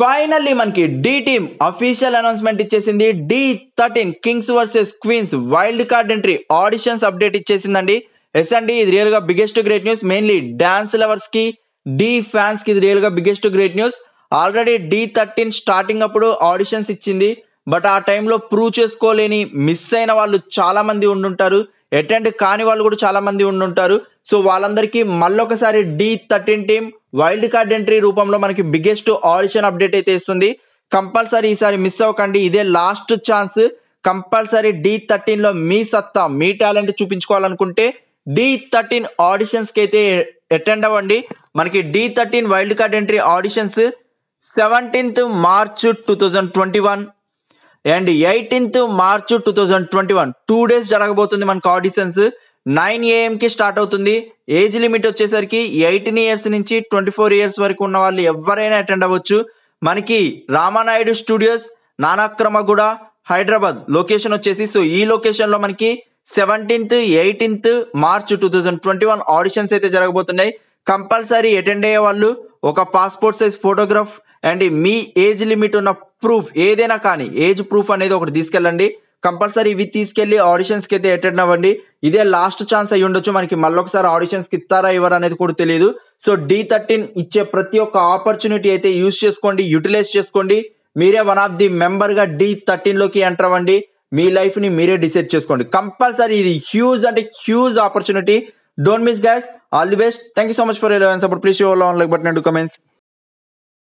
finally మనకి Dhee team official announcement ఇచ్చేసింది Dhee thirteen kings versus queens wild card entry auditions update ఇచ్చేసిందండి yes అండి ఇది రియల్ గా biggest great news mainly dance lovers కి డి ఫ్యాన్స్ కి ఇది రియల్ గా biggest great news already Dhee thirteen starting అప్పుడు ఆడిషన్స్ ఇచ్చింది బట్ ఆ టైంలో ప్రూవ్ చేసుకోలేని మిస్ అయిన వాళ్ళు చాలా మంది ఉండుంటారు అటెండ్ కాని వాళ్ళు కూడా చాలా మంది ఉండుంటారు సో వాళ్ళందరికీ మళ్ళొకసారి Dhee thirteen team wild card entry రూపంలో మనకి బిగ్గెస్ట్ ఆడిషన్ అప్డేట్ అయితే ఇస్తుంది కంపల్సరీ ఈసారి మిస్ అవ్వకండి ఇదే లాస్ట్ ఛాన్స్ కంపల్సరీ డి థర్టీన్లో మీ సత్తా మీ టాలెంట్ చూపించుకోవాలనుకుంటే డి థర్టీన్ ఆడిషన్స్కి అయితే అటెండ్ అవ్వండి మనకి Dhee thirteen wild card entry auditions seventeenth March two thousand twenty one and eighteenth March two thousand twenty one two days జరగబోతుంది మనకు ఆడిషన్స్ నైన్ ఏఎంకి స్టార్ట్ అవుతుంది ఏజ్ లిమిట్ వచ్చేసరికి ఎయిటీన్ ఇయర్స్ నుంచి ట్వంటీ ఫోర్ ఇయర్స్ వరకు ఉన్న వాళ్ళు ఎవరైనా అటెండ్ అవ్వచ్చు మనకి రామానాయుడు స్టూడియోస్ నానాక్రమగూడ హైదరాబాద్ లొకేషన్ వచ్చేసి సో ఈ లొకేషన్లో మనకి seventeenth eighteenth March two thousand twenty one auditions అయితే జరగబోతున్నాయి కంపల్సరీ అటెండ్ అయ్యే వాళ్ళు ఒక పాస్పోర్ట్ సైజ్ ఫోటోగ్రాఫ్ అండ్ మీ ఏజ్ లిమిట్ ఉన్న ప్రూఫ్ ఏదైనా కానీ ఏజ్ ప్రూఫ్ అనేది ఒకటి తీసుకెళ్ళండి కంపల్సరీ ఇవి తీసుకెళ్లి ఆడిషన్స్కి అయితే అటెండ్ అవ్వండి ఇదే లాస్ట్ ఛాన్స్ అయ్యి ఉండొచ్చు మనకి మళ్ళొకసారి ఆడిషన్స్కి ఇస్తారా ఇవ్వరా అనేది కూడా తెలియదు సో డి థర్టీన్ ఇచ్చే ప్రతి ఒక్క ఆపర్చునిటీ అయితే యూస్ చేసుకోండి యూటిలైజ్ చేసుకోండి మీరే వన్ ఆఫ్ ది మెంబర్గా డి థర్టీన్లోకి ఎంటర్ అవ్వండి మీ లైఫ్ని మీరే డిసైడ్ చేసుకోండి కంపల్సరీ ఇది హ్యూజ్ అంటే huge opportunity don't miss guys all the best thank you so much for elevens support please your like but and comments